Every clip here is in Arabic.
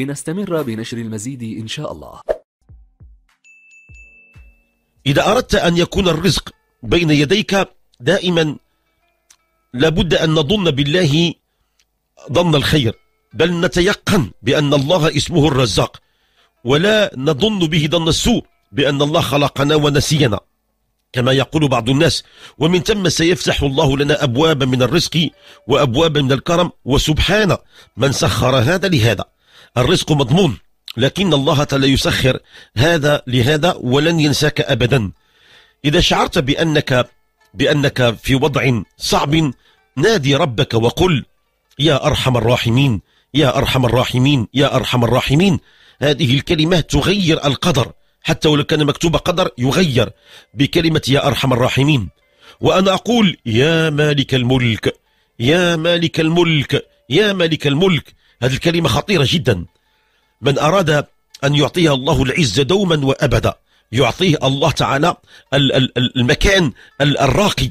لنستمر بنشر المزيد إن شاء الله إذا أردت أن يكون الرزق بين يديك دائما لابد أن نظن بالله ظن الخير بل نتيقن بأن الله اسمه الرزاق ولا نظن به ظن السوء بأن الله خلقنا ونسينا كما يقول بعض الناس ومن ثم سيفتح الله لنا أبوابا من الرزق وأبوابا من الكرم وسبحان من سخر هذا لهذا الرزق مضمون لكن الله تعالى يسخر هذا لهذا ولن ينساك أبدا إذا شعرت بأنك بأنك في وضع صعب نادي ربك وقل يا أرحم الراحمين يا أرحم الراحمين يا أرحم الراحمين هذه الكلمة تغير القدر حتى ولو كان مكتوب قدر يغير بكلمة يا أرحم الراحمين وأنا أقول يا مالك الملك يا مالك الملك يا مالك الملك هذه الكلمة خطيرة جدا من أراد أن يعطيها الله العزة دوما وأبدا يعطيه الله تعالى المكان الراقي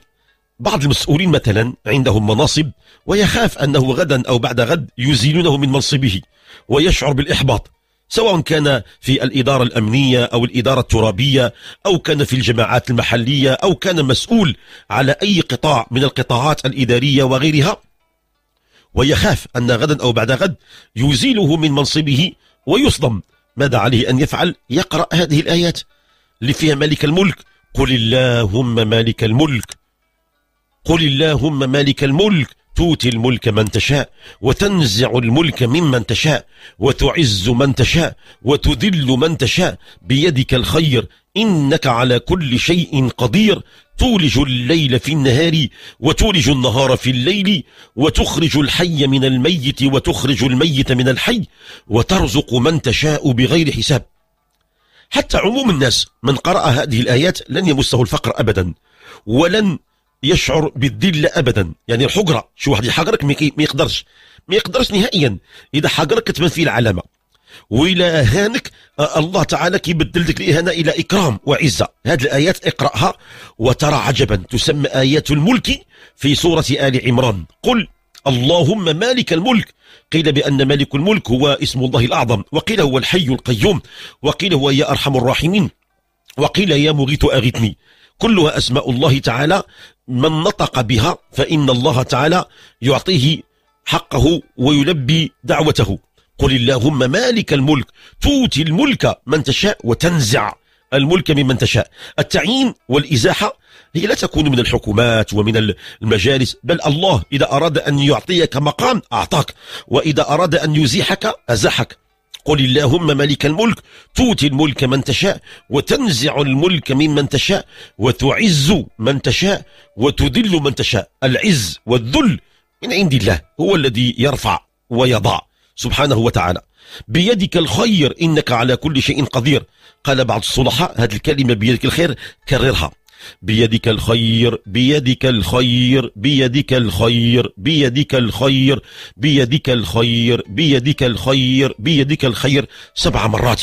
بعض المسؤولين مثلا عندهم مناصب ويخاف أنه غدا أو بعد غد يزيلونه من منصبه ويشعر بالإحباط سواء كان في الإدارة الأمنية أو الإدارة الترابية أو كان في الجماعات المحلية أو كان مسؤول على أي قطاع من القطاعات الإدارية وغيرها ويخاف أن غدا أو بعد غد يزيله من منصبه ويصدم ماذا عليه أن يفعل يقرأ هذه الآيات اللي فيها مالك الملك قل اللهم مالك الملك قل اللهم مالك الملك تؤتي الملك من تشاء وتنزع الملك ممن تشاء وتعز من تشاء وتذل من تشاء بيدك الخير إنك على كل شيء قدير تولج الليل في النهار وتولج النهار في الليل وتخرج الحي من الميت وتخرج الميت من الحي وترزق من تشاء بغير حساب حتى عموم الناس من قرأ هذه الآيات لن يمسه الفقر أبدا ولن يشعر بالذل أبدا يعني الحجرة شو واحد يحقرك ما يقدرش ما يقدرش نهائيا إذا حقرك كتبان فيه العلامة وإلى هانك آه، الله تعالى كيبدل لك الإهانة إلى إكرام وعزة هذه الآيات اقرأها وترى عجبا تسمى آيات الملك في سورة آل عمران قل اللهم مالك الملك قيل بأن مالك الملك هو اسم الله الأعظم وقيل هو الحي القيوم وقيل هو يا أرحم الراحمين وقيل يا مغيث أغثني كلها أسماء الله تعالى من نطق بها فإن الله تعالى يعطيه حقه ويلبي دعوته قل اللهم مالك الملك تؤتي الملك من تشاء وتنزع الملك ممن تشاء التعيين والإزاحة هي لا تكون من الحكومات ومن المجالس بل الله إذا أراد أن يعطيك مقام أعطاك وإذا أراد أن يزيحك أزاحك قل اللهم مالك الملك تؤتي الملك من تشاء وتنزع الملك ممن تشاء وتعز من تشاء وتذل من تشاء العز والذل من عند الله هو الذي يرفع ويضع سبحانه وتعالى بيدك الخير إنك على كل شيء قدير قال بعض الصلحاء هذه الكلمة بيدك الخير كررها بيدك الخير بيدك الخير بيدك الخير بيدك الخير بيدك الخير بيدك الخير بيدك الخير سبع مرات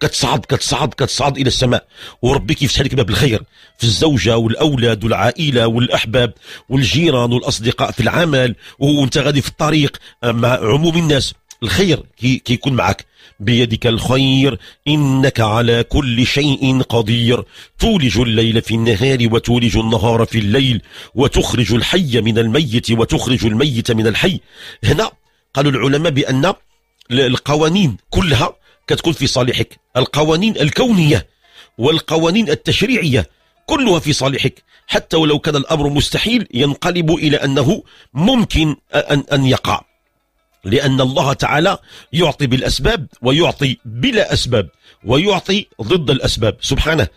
كتصعد كتصعد كتصعد الى السماء وربي كيفتح لك باب الخير في الزوجه والاولاد والعائله والاحباب والجيران والاصدقاء في العمل وانت غادي في الطريق مع عموم الناس الخير كي كيكون معك بيدك الخير إنك على كل شيء قدير تولج الليل في النهار وتولج النهار في الليل وتخرج الحي من الميت وتخرج الميت من الحي هنا قالوا العلماء بأن القوانين كلها كتكون في صالحك القوانين الكونية والقوانين التشريعية كلها في صالحك حتى ولو كان الأمر مستحيل ينقلب إلى أنه ممكن أن, أن يقع لأن الله تعالى يعطي بالأسباب ويعطي بلا أسباب ويعطي ضد الأسباب سبحانه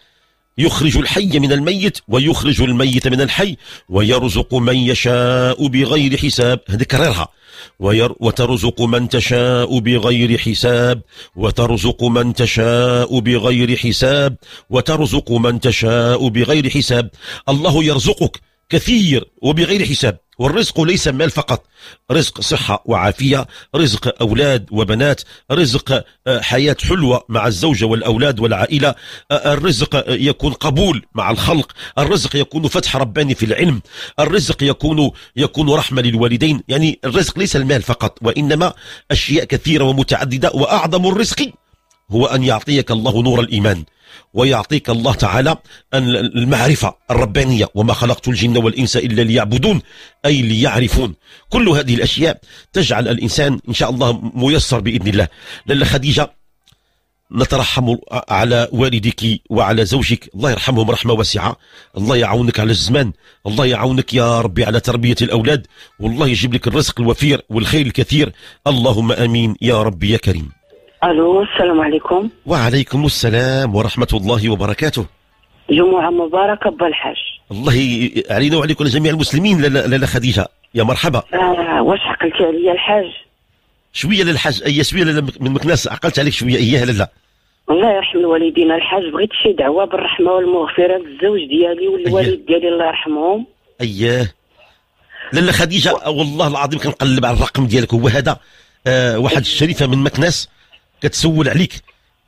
يخرج الحي من الميت ويخرج الميت من الحي ويرزق من يشاء بغير حساب هذه كررها وير وترزق من تشاء بغير حساب وترزق من تشاء بغير حساب وترزق من تشاء بغير حساب الله يرزقك كثير وبغير حساب والرزق ليس مال فقط رزق صحة وعافية رزق أولاد وبنات رزق آه، حياة حلوة مع الزوجة والأولاد والعائلة آه، الرزق يكون قبول مع الخلق الرزق يكون فتح رباني في العلم الرزق يكون يكون رحمة للوالدين يعني الرزق ليس المال فقط وإنما أشياء كثيرة ومتعددة وأعظم الرزق هو أن يعطيك الله نور الإيمان ويعطيك الله تعالى المعرفة الربانية وما خلقت الجن والإنس إلا ليعبدون أي ليعرفون كل هذه الأشياء تجعل الإنسان إن شاء الله ميسر بإذن الله لأن خديجة نترحم على والدك وعلى زوجك الله يرحمهم رحمة واسعة الله يعاونك على الزمان الله يعاونك يا ربي على تربية الأولاد والله يجيب لك الرزق الوفير والخير الكثير اللهم أمين يا ربي يا كريم الو السلام عليكم وعليكم السلام ورحمه الله وبركاته جمعه مباركه بالحج الله علينا وعليكم جميع المسلمين لاله خديجه يا مرحبا آه واش عقلتي عليا الحاج شويه للحاج اي شويه من مكناس عقلت عليك شويه اياه لاله الله يرحم الوالدين الحاج بغيت شي دعوه بالرحمه والمغفره للزوج ديالي والوالد ديالي الله يرحمهم اياه لاله خديجه والله العظيم كنقلب على الرقم ديالك هو هذا آه واحد الشريفه من مكناس كتسول عليك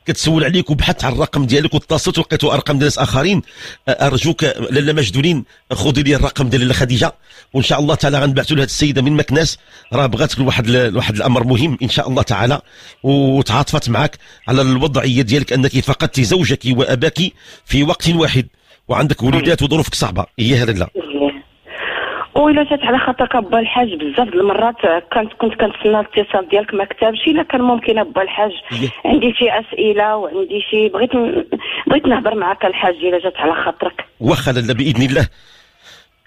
كتسول عليك وبحثت على الرقم ديالك واتصلت ولقيتو ارقام ديال ناس اخرين ارجوك لالا مجدولين خذي لي الرقم ديال لاله خديجه وان شاء الله تعالى غنبعثوا لهاد السيده من مكناس راه بغات لواحد لواحد الامر مهم ان شاء الله تعالى وتعاطفت معك على الوضعيه ديالك انك فقدت زوجك واباك في وقت واحد وعندك وليدات وظروفك صعبه هي هذا لاله وإلا جات على خاطر كبا الحاج بزاف د المرات كنت كنت كنتسنى الاتصال ديالك ما كتبش إلا كان ممكن أبا الحاج عندي شي أسئلة وعندي شي بغيت بغيت نهضر معك الحاج إلا جات على خاطرك واخا لاله بإذن الله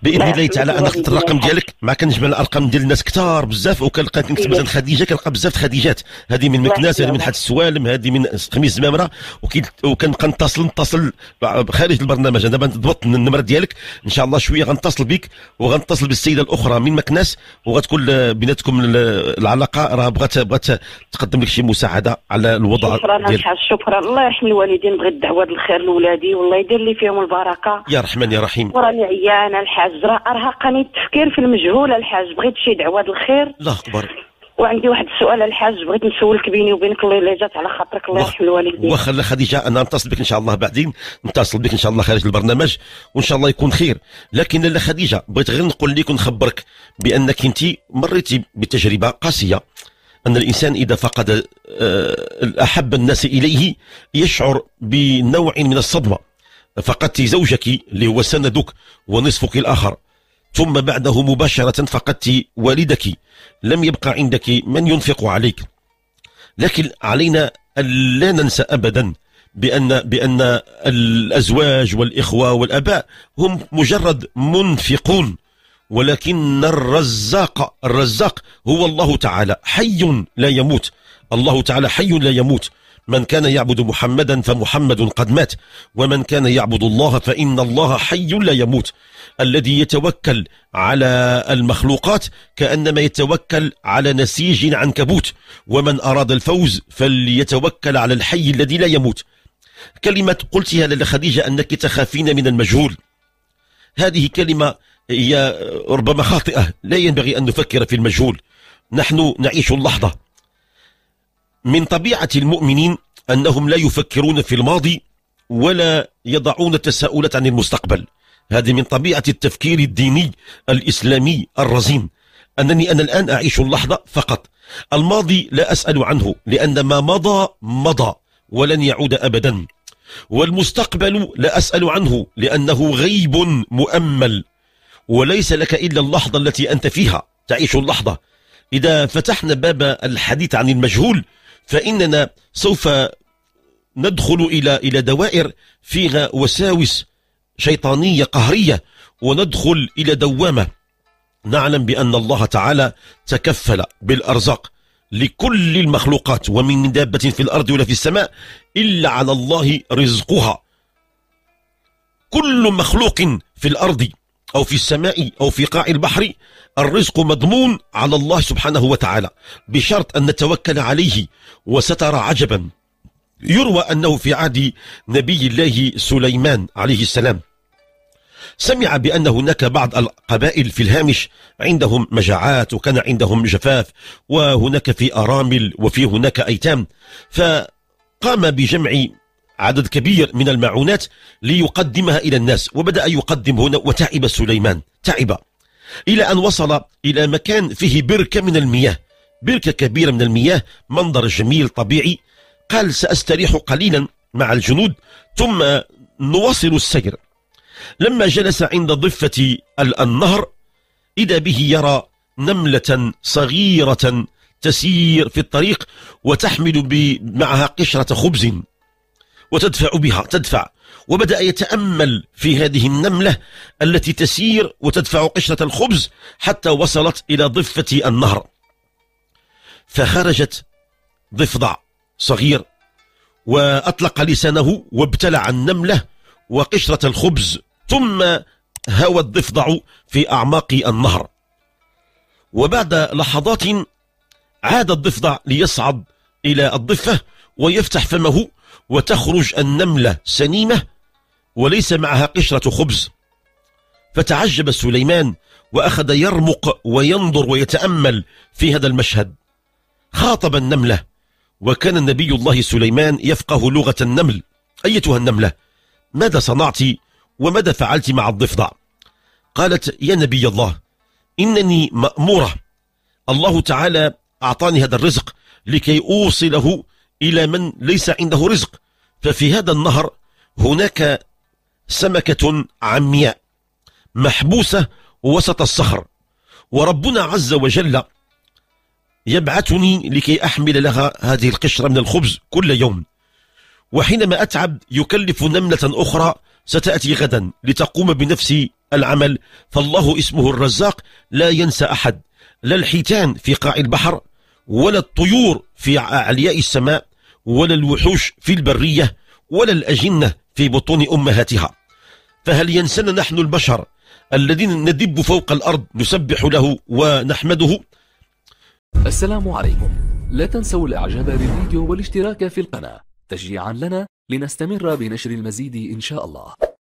باذن الله تعالى انا خدت الرقم ديالك ما كنجمع الارقام ديال الناس كثار بزاف وكنلقى كنكتب مثلا أيوة. خديجه كنلقى بزاف خديجات هذه من مكناس هذه من حد السوالم هذه من خميس زمامره وكنبقى نتصل نتصل خارج البرنامج انا ضبطت النمره ديالك ان شاء الله شويه غنتصل بك وغنتصل بالسيده الاخرى من مكناس وغتكون بيناتكم العلاقه راه بغات بغات تقدم لك شي مساعده على الوضع شكرا شكرا الله يرحم الوالدين بغيت الدعوه الخير لولادي والله يدير لي فيهم البركه يا رحمن يا رحيم وراني عيانه الحاج الجرا ارهقني التفكير في المجهول الحاج بغيت شي دعوه الخير الله اكبر وعندي واحد السؤال الحاج بغيت نسولك بيني وبينك الله الا جات على خاطرك الله يرحم الوالدين واخا خديجه انا نتصل بك ان شاء الله بعدين نتصل بك ان شاء الله خارج البرنامج وان شاء الله يكون خير لكن لا خديجه بغيت غير نقول لك ونخبرك بانك انت مريتي بتجربه قاسيه أن الإنسان إذا فقد آه، أحب الناس إليه يشعر بنوع من الصدمة فقدت زوجك اللي هو سندك ونصفك الآخر ثم بعده مباشرة فقدت والدك لم يبقى عندك من ينفق عليك لكن علينا أن لا ننسى أبدا بأن, بأن الأزواج والإخوة والأباء هم مجرد منفقون ولكن الرزاق الرزاق هو الله تعالى حي لا يموت الله تعالى حي لا يموت من كان يعبد محمدا فمحمد قد مات ومن كان يعبد الله فإن الله حي لا يموت الذي يتوكل على المخلوقات كأنما يتوكل على نسيج عنكبوت ومن أراد الفوز فليتوكل على الحي الذي لا يموت كلمة قلتها لخديجة أنك تخافين من المجهول هذه كلمة هي ربما خاطئة لا ينبغي أن نفكر في المجهول نحن نعيش اللحظة من طبيعة المؤمنين أنهم لا يفكرون في الماضي ولا يضعون تساؤلات عن المستقبل هذه من طبيعة التفكير الديني الإسلامي الرزين أنني أنا الآن أعيش اللحظة فقط الماضي لا أسأل عنه لأن ما مضى مضى ولن يعود أبدا والمستقبل لا أسأل عنه لأنه غيب مؤمل وليس لك إلا اللحظة التي أنت فيها تعيش اللحظة إذا فتحنا باب الحديث عن المجهول فإننا سوف ندخل إلى إلى دوائر فيها وساوس شيطانية قهرية وندخل إلى دوامة نعلم بأن الله تعالى تكفل بالأرزاق لكل المخلوقات ومن دابة في الأرض ولا في السماء إلا على الله رزقها كل مخلوق في الأرض أو في السماء أو في قاع البحر الرزق مضمون على الله سبحانه وتعالى بشرط أن نتوكل عليه وسترى عجبا يروى أنه في عهد نبي الله سليمان عليه السلام سمع بأن هناك بعض القبائل في الهامش عندهم مجاعات وكان عندهم جفاف وهناك في أرامل وفي هناك أيتام فقام بجمع عدد كبير من المعونات ليقدمها إلى الناس وبدأ يقدم هنا وتعب سليمان تعب إلى أن وصل إلى مكان فيه بركة من المياه بركة كبيرة من المياه منظر جميل طبيعي قال سأستريح قليلا مع الجنود ثم نواصل السير لما جلس عند ضفة النهر إذا به يرى نملة صغيرة تسير في الطريق وتحمل معها قشرة خبز وتدفع بها تدفع وبدأ يتأمل في هذه النملة التي تسير وتدفع قشرة الخبز حتى وصلت إلى ضفة النهر فخرجت ضفدع صغير وأطلق لسانه وابتلع النملة وقشرة الخبز ثم هوى الضفدع في أعماق النهر وبعد لحظات عاد الضفدع ليصعد إلى الضفة ويفتح فمه وتخرج النملة سنيمة وليس معها قشرة خبز فتعجب سليمان وأخذ يرمق وينظر ويتأمل في هذا المشهد خاطب النملة وكان النبي الله سليمان يفقه لغة النمل أيتها النملة ماذا صنعت وماذا فعلت مع الضفدع قالت يا نبي الله إنني مأمورة الله تعالى أعطاني هذا الرزق لكي أوصله إلى من ليس عنده رزق ففي هذا النهر هناك سمكة عمياء محبوسة وسط الصخر وربنا عز وجل يبعثني لكي أحمل لها هذه القشرة من الخبز كل يوم وحينما أتعب يكلف نملة أخرى ستأتي غدا لتقوم بنفس العمل فالله اسمه الرزاق لا ينسى أحد لا الحيتان في قاع البحر ولا الطيور في علياء السماء ولا الوحوش في البرية ولا الأجنة في بطون أمهاتها فهل ينسنا نحن البشر الذين ندب فوق الأرض نسبح له ونحمده السلام عليكم لا تنسوا الإعجاب بالفيديو والاشتراك في القناة تشجيعا لنا لنستمر بنشر المزيد إن شاء الله